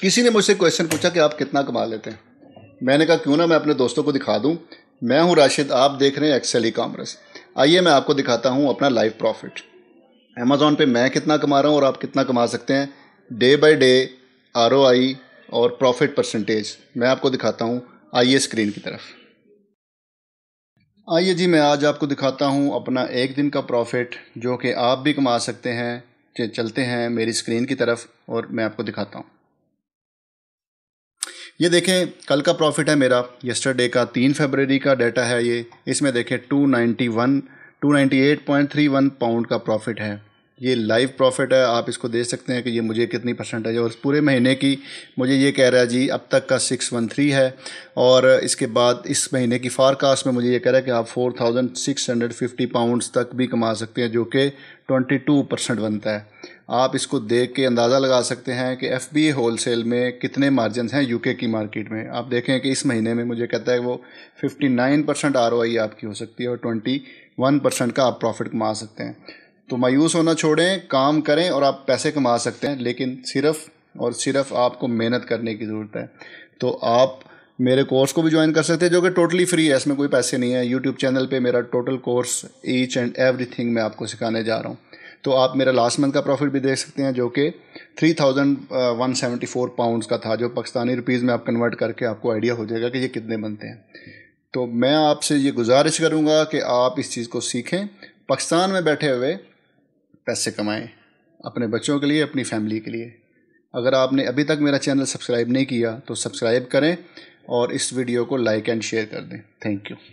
किसी ने मुझसे क्वेश्चन पूछा कि आप कितना कमा लेते हैं मैंने कहा क्यों ना मैं अपने दोस्तों को दिखा दूं मैं हूं राशिद आप देख रहे हैं एक्सेल ई कॉमर्स आइए मैं आपको दिखाता हूं अपना लाइव प्रॉफिट अमेजोन पे मैं कितना कमा रहा हूं और आप कितना कमा सकते हैं डे बाय डे आर और प्रॉफिट परसेंटेज मैं आपको दिखाता हूं आइए स्क्रीन की तरफ आइए जी मैं आज आपको दिखाता हूं अपना एक दिन का प्रॉफिट जो कि आप भी कमा सकते हैं चलते हैं मेरी स्क्रीन की तरफ और मैं आपको दिखाता हूं ये देखें कल का प्रॉफिट है मेरा यस्टरडे का तीन फरवरी का डाटा है ये इसमें देखें two ninety one two ninety eight point three one pound का प्रॉफिट है ये लाइव प्रॉफिट है आप इसको दे सकते हैं कि ये मुझे कितनी परसेंटेज है और पूरे महीने की मुझे ये कह रहा है जी अब तक का सिक्स वन थ्री है और इसके बाद इस महीने की फारकास्ट में मुझे ये कह रहा है कि आप four thousand six hundred fifty pounds तक भी कमा सकते हैं जो कि ट्वेंटी टू परसेंट बनता है आप इसको देख के अंदाज़ा लगा सकते हैं कि एफ बी होलसेल में कितने मार्जिन हैं यूके की मार्केट में आप देखें कि इस महीने में मुझे कहता है वो fifty nine percent R O I आपकी हो सकती है और ट्वेंटी वन परसेंट का आप प्रॉफिट कमा सकते हैं तो मायूस होना छोड़ें काम करें और आप पैसे कमा सकते हैं लेकिन सिर्फ और सिर्फ आपको मेहनत करने की ज़रूरत है तो आप मेरे कोर्स को भी ज्वाइन कर सकते हैं जो कि टोटली फ्री है इसमें कोई पैसे नहीं है यूट्यूब चैनल पे मेरा total course each and everything मैं आपको सिखाने जा रहा हूँ तो आप मेरा लास्ट मंथ का प्रॉफिट भी देख सकते हैं जो कि three thousand one seventy four pounds का था जो पाकिस्तानी रुपीज़ में आप कन्वर्ट करके आपको आइडिया हो जाएगा कि ये कितने बनते हैं तो मैं आपसे ये गुजारिश करूँगा कि आप इस चीज़ को सीखें पाकिस्तान में बैठे हुए पैसे कमाएं अपने बच्चों के लिए अपनी फैमिली के लिए अगर आपने अभी तक मेरा चैनल सब्सक्राइब नहीं किया तो सब्सक्राइब करें और इस वीडियो को लाइक एंड शेयर कर दें थैंक यू